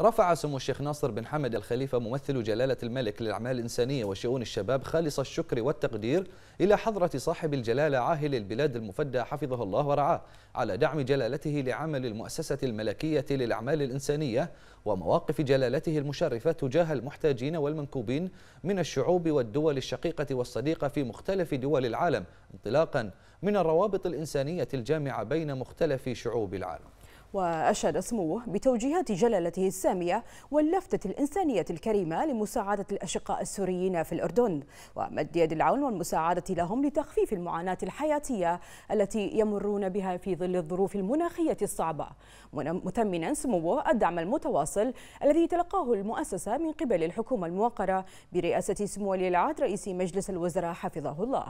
رفع سمو الشيخ ناصر بن حمد الخليفة ممثل جلالة الملك للأعمال الإنسانية وشؤون الشباب خالص الشكر والتقدير إلى حضرة صاحب الجلالة عاهل البلاد المفدى حفظه الله ورعاه على دعم جلالته لعمل المؤسسة الملكية للأعمال الإنسانية ومواقف جلالته المشرفة تجاه المحتاجين والمنكوبين من الشعوب والدول الشقيقة والصديقة في مختلف دول العالم انطلاقا من الروابط الإنسانية الجامعة بين مختلف شعوب العالم وأشاد سموه بتوجيهات جلالته السامية واللفتة الإنسانية الكريمة لمساعدة الأشقاء السوريين في الأردن ومد يد العون والمساعدة لهم لتخفيف المعاناة الحياتية التي يمرون بها في ظل الظروف المناخية الصعبة مثمنا سموه الدعم المتواصل الذي تلقاه المؤسسة من قبل الحكومة الموقرة برئاسة سمو ولي العهد رئيس مجلس الوزراء حفظه الله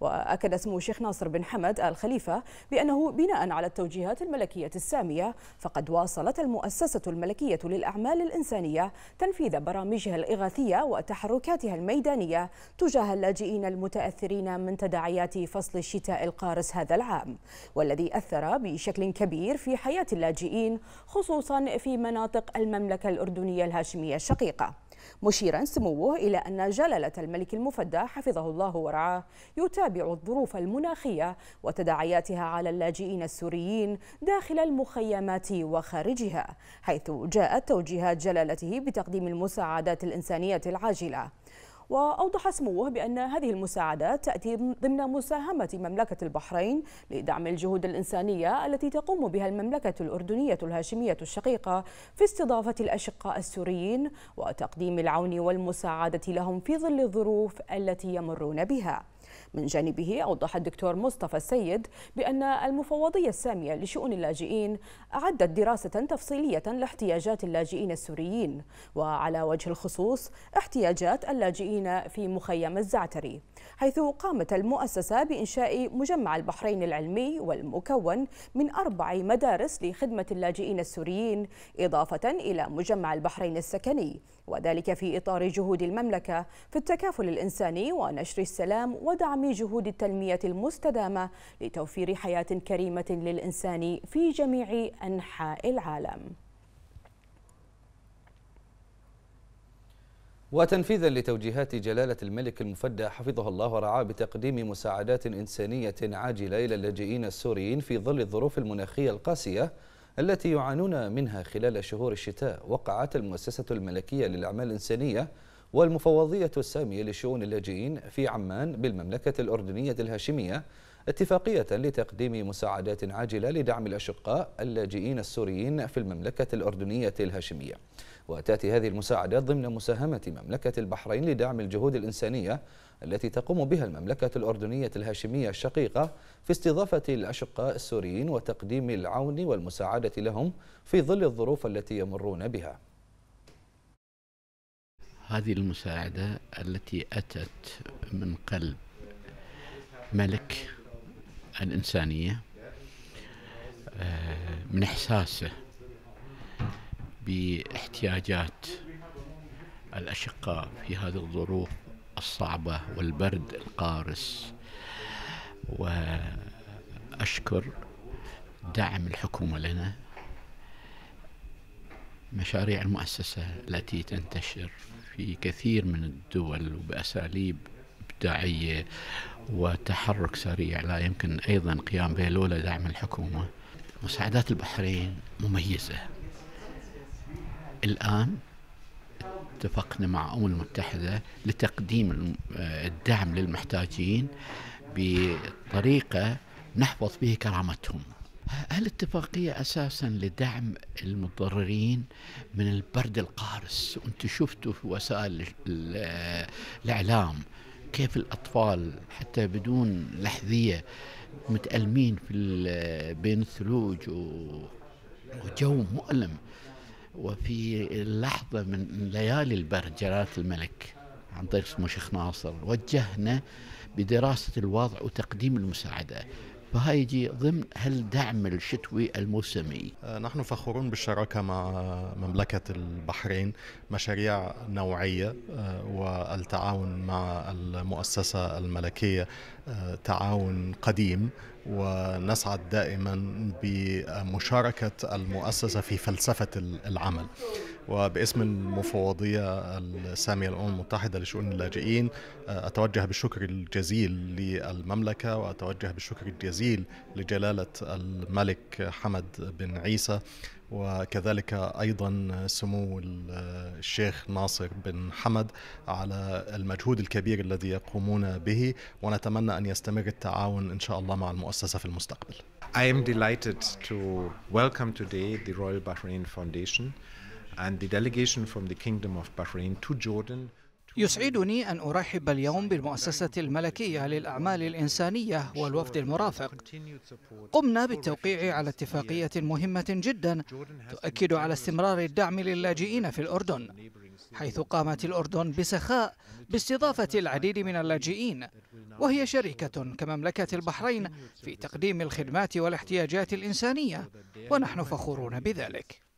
وأكد سمو الشيخ ناصر بن حمد آل خليفة بأنه بناء على التوجيهات الملكية السامية فقد واصلت المؤسسة الملكية للأعمال الإنسانية تنفيذ برامجها الإغاثية وتحركاتها الميدانية تجاه اللاجئين المتأثرين من تداعيات فصل الشتاء القارس هذا العام والذي أثر بشكل كبير في حياة اللاجئين خصوصا في مناطق المملكة الأردنية الهاشمية الشقيقة مشيرا سموه إلى أن جلالة الملك المفدى حفظه الله ورعاه يتابع الظروف المناخية وتداعياتها على اللاجئين السوريين داخل المخيمات وخارجها حيث جاءت توجيهات جلالته بتقديم المساعدات الإنسانية العاجلة وأوضح سموه بأن هذه المساعدات تأتي ضمن مساهمة مملكة البحرين لدعم الجهود الإنسانية التي تقوم بها المملكة الأردنية الهاشمية الشقيقة في استضافة الأشقاء السوريين وتقديم العون والمساعدة لهم في ظل الظروف التي يمرون بها من جانبه أوضح الدكتور مصطفى السيد بأن المفوضية السامية لشؤون اللاجئين أعدت دراسة تفصيلية لاحتياجات اللاجئين السوريين وعلى وجه الخصوص احتياجات اللاجئين في مخيم الزعتري حيث قامت المؤسسة بإنشاء مجمع البحرين العلمي والمكون من أربع مدارس لخدمة اللاجئين السوريين إضافة إلى مجمع البحرين السكني وذلك في إطار جهود المملكة في التكافل الإنساني ونشر السلام ودعم ودعم جهود التنمية المستدامة لتوفير حياة كريمة للإنسان في جميع أنحاء العالم وتنفيذا لتوجيهات جلالة الملك المفدى حفظه الله ورعاه بتقديم مساعدات إنسانية عاجلة إلى اللاجئين السوريين في ظل الظروف المناخية القاسية التي يعانون منها خلال شهور الشتاء وقعت المؤسسة الملكية للأعمال الإنسانية والمفوضية السامية لشؤون اللاجئين في عمان بالمملكة الأردنية الهاشمية اتفاقية لتقديم مساعدات عاجلة لدعم الأشقاء اللاجئين السوريين في المملكة الأردنية الهاشمية وتأتي هذه المساعدات ضمن مساهمة مملكة البحرين لدعم الجهود الإنسانية التي تقوم بها المملكة الأردنية الهاشمية الشقيقة في استضافة الأشقاء السوريين وتقديم العون والمساعدة لهم في ظل الظروف التي يمرون بها هذه المساعدة التي أتت من قلب ملك الإنسانية آه، من إحساسه باحتياجات الأشقاء في هذه الظروف الصعبة والبرد القارس وأشكر دعم الحكومة لنا مشاريع المؤسسة التي تنتشر في كثير من الدول وبأساليب إبداعية وتحرك سريع لا يمكن أيضا قيام به لولا دعم الحكومة مساعدات البحرين مميزة الآن اتفقنا مع الأمم المتحدة لتقديم الدعم للمحتاجين بطريقة نحفظ به كرامتهم هل اتفاقية أساسا لدعم المتضررين من البرد القارس وانتم شفتوا في وسائل الإعلام كيف الأطفال حتى بدون لحذية متألمين في بين الثلوج وجو مؤلم وفي لحظة من ليالي البرد جلالة الملك عن طريق سمو شيخ ناصر وجهنا بدراسة الوضع وتقديم المساعدة فهيدي ضمن هالدعم الشتوي الموسمي آه، نحن فخورون بالشراكة مع مملكة البحرين مشاريع نوعية آه، والتعاون مع المؤسسة الملكية آه، تعاون قديم ونسعد دائما بمشاركة المؤسسة في فلسفة العمل وباسم المفوضية السامية للأمم المتحدة لشؤون اللاجئين آه، أتوجه بالشكر الجزيل للمملكة وأتوجه بالشكر الجزيل لجلالة الملك حمد بن عيسى وكذلك ايضا سمو الشيخ ناصر بن حمد على المجهود الكبير الذي يقومون به ونتمنى ان يستمر التعاون ان شاء الله مع المؤسسه في المستقبل. I am delighted to welcome today the Royal Bahrain Foundation and the delegation from the Kingdom of Bahrain to Jordan. يسعدني أن أرحب اليوم بالمؤسسة الملكية للأعمال الإنسانية والوفد المرافق قمنا بالتوقيع على اتفاقية مهمة جدا تؤكد على استمرار الدعم للاجئين في الأردن حيث قامت الأردن بسخاء باستضافة العديد من اللاجئين وهي شركة كمملكة البحرين في تقديم الخدمات والاحتياجات الإنسانية ونحن فخورون بذلك